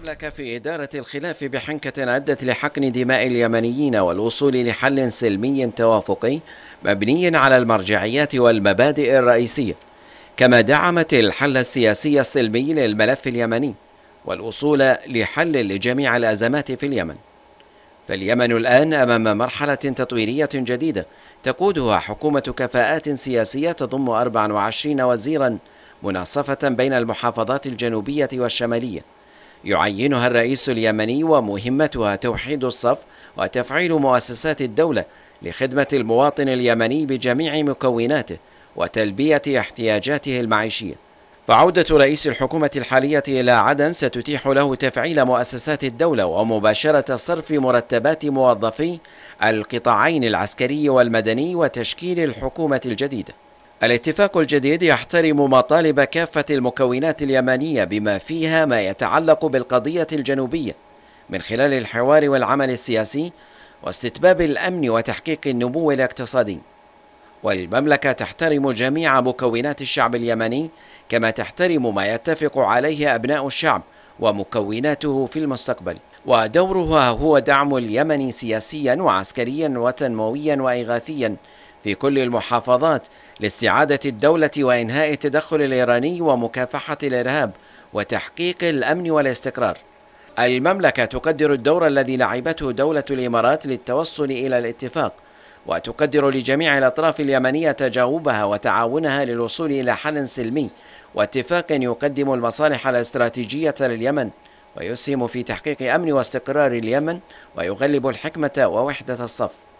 أملك في إدارة الخلاف بحنكة أدت لحقن دماء اليمنيين والوصول لحل سلمي توافقي مبني على المرجعيات والمبادئ الرئيسية كما دعمت الحل السياسي السلمي للملف اليمني والوصول لحل لجميع الأزمات في اليمن فاليمن الآن أمام مرحلة تطويرية جديدة تقودها حكومة كفاءات سياسية تضم 24 وزيرا مناصفة بين المحافظات الجنوبية والشمالية يعينها الرئيس اليمني ومهمتها توحيد الصف وتفعيل مؤسسات الدولة لخدمة المواطن اليمني بجميع مكوناته وتلبية احتياجاته المعيشية فعودة رئيس الحكومة الحالية إلى عدن ستتيح له تفعيل مؤسسات الدولة ومباشرة صرف مرتبات موظفي القطاعين العسكري والمدني وتشكيل الحكومة الجديدة الاتفاق الجديد يحترم مطالب كافة المكونات اليمنية بما فيها ما يتعلق بالقضية الجنوبية من خلال الحوار والعمل السياسي واستتباب الأمن وتحقيق النمو الاقتصادي والمملكة تحترم جميع مكونات الشعب اليمني كما تحترم ما يتفق عليه أبناء الشعب ومكوناته في المستقبل ودورها هو دعم اليمن سياسيا وعسكريا وتنمويا وإغاثيا في كل المحافظات لاستعادة الدولة وإنهاء التدخل الإيراني ومكافحة الإرهاب وتحقيق الأمن والاستقرار المملكة تقدر الدور الذي لعبته دولة الإمارات للتوصل إلى الاتفاق وتقدر لجميع الأطراف اليمنية تجاوبها وتعاونها للوصول إلى حل سلمي واتفاق يقدم المصالح الاستراتيجية لليمن ويسهم في تحقيق أمن واستقرار اليمن ويغلب الحكمة ووحدة الصف